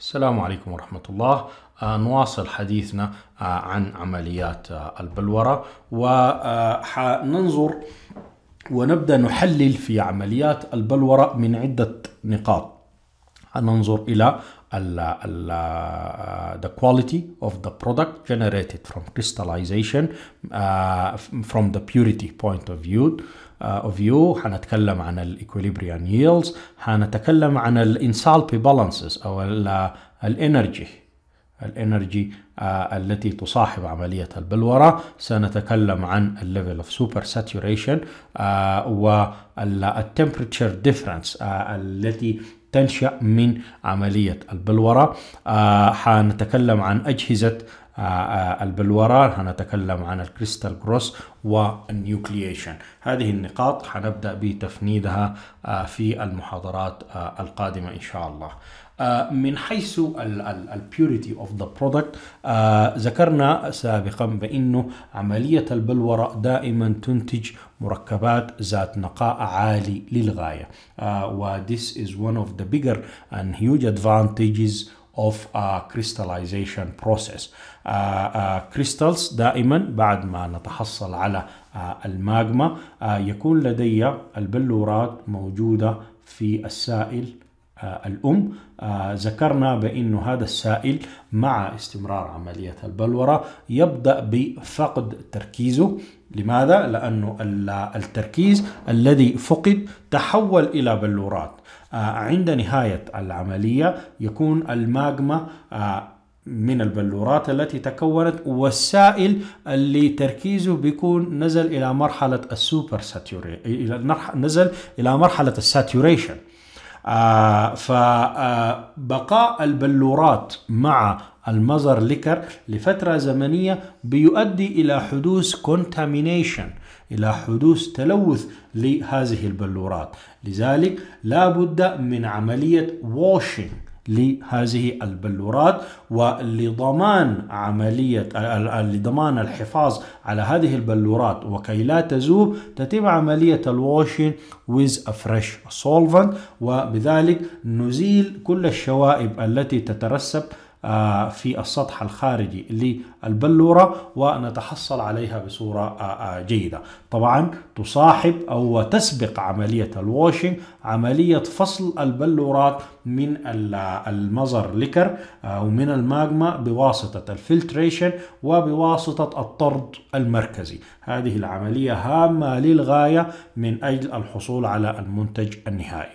السلام عليكم ورحمة الله آه، نواصل حديثنا آه، عن عمليات آه، البلورة وننظر ونبدأ نحلل في عمليات البلورة من عدة نقاط ننظر إلى the quality of the product generated from crystallization uh, from the purity point of view اوف آه، يو حنتكلم عن الايكوليبريان ييلز حنتكلم عن الانسالبي بالانسز او الانرجي الانرجي آه، التي تصاحب عملية البلورة سنتكلم عن الليفل اوف سوبر ساتوريشن والتمبرتشر ديفرنس التي تنشأ من عملية البلورة آه، حنتكلم عن أجهزة آه، آه، البلورة حنتكلم عن الكريستال كروس والنيوكليشن هذه النقاط حنبدأ بتفنيدها في المحاضرات القادمة إن شاء الله آه، من حيث البيوريتي اوف ذا برودكت ذكرنا سابقا بانه عمليه البلوره دائما تنتج مركبات ذات نقاء عالي للغايه آه، و this is one of the bigger and huge advantages of a crystallization process. Uh, uh, crystals دائما بعد ما نتحصل على uh, الماجما uh, يكون لدي البلورات موجودة في السائل آه، الأم آه، ذكرنا بأن هذا السائل مع استمرار عملية البلورة يبدأ بفقد تركيزه لماذا؟ لأن التركيز الذي فقد تحول إلى بلورات آه، عند نهاية العملية يكون الماغما من البلورات التي تكونت والسائل اللي تركيزه بيكون نزل إلى مرحلة السوبر ساتوري نزل إلى مرحلة الساتوريشن آه، فبقاء البلورات مع المزر ليكر لفترة زمنية بيؤدي إلى حدوث كونتامينيشن إلى حدوث تلوث لهذه البلورات لذلك لا بد من عملية واشنج لهذه البلورات ولضمان عملية لضمان الحفاظ على هذه البلورات وكي لا تذوب تتم عملية الواشن with a fresh solvent وبذلك نزيل كل الشوائب التي تترسب آه، في السطح الخارجي للبلورة ونتحصل عليها بصورة آه، آه، جيدة طبعا تصاحب أو تسبق عملية الواشنج عملية فصل البلورات من المظر ليكر أو من الماغما بواسطة الفلتريشن وبواسطة الطرد المركزي هذه العملية هامة للغاية من أجل الحصول على المنتج النهائي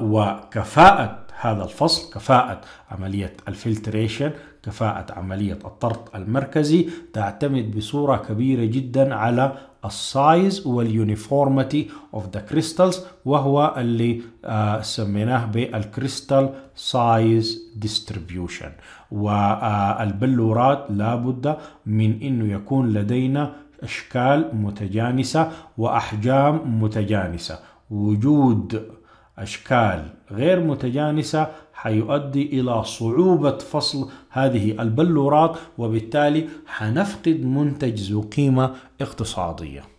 وكفاءة هذا الفصل كفاءة عملية الفلتريشن كفاءة عملية الطرد المركزي تعتمد بصورة كبيرة جدا على السايز واليونيفورمتي اوف ذا كريستالز وهو اللي آه سميناه بالكريستال سايز ديستريبيوشن والبلورات لابد من انه يكون لدينا اشكال متجانسه واحجام متجانسه وجود أشكال غير متجانسة حيؤدي إلى صعوبة فصل هذه البلورات وبالتالي حنفقد منتج ذو قيمة اقتصادية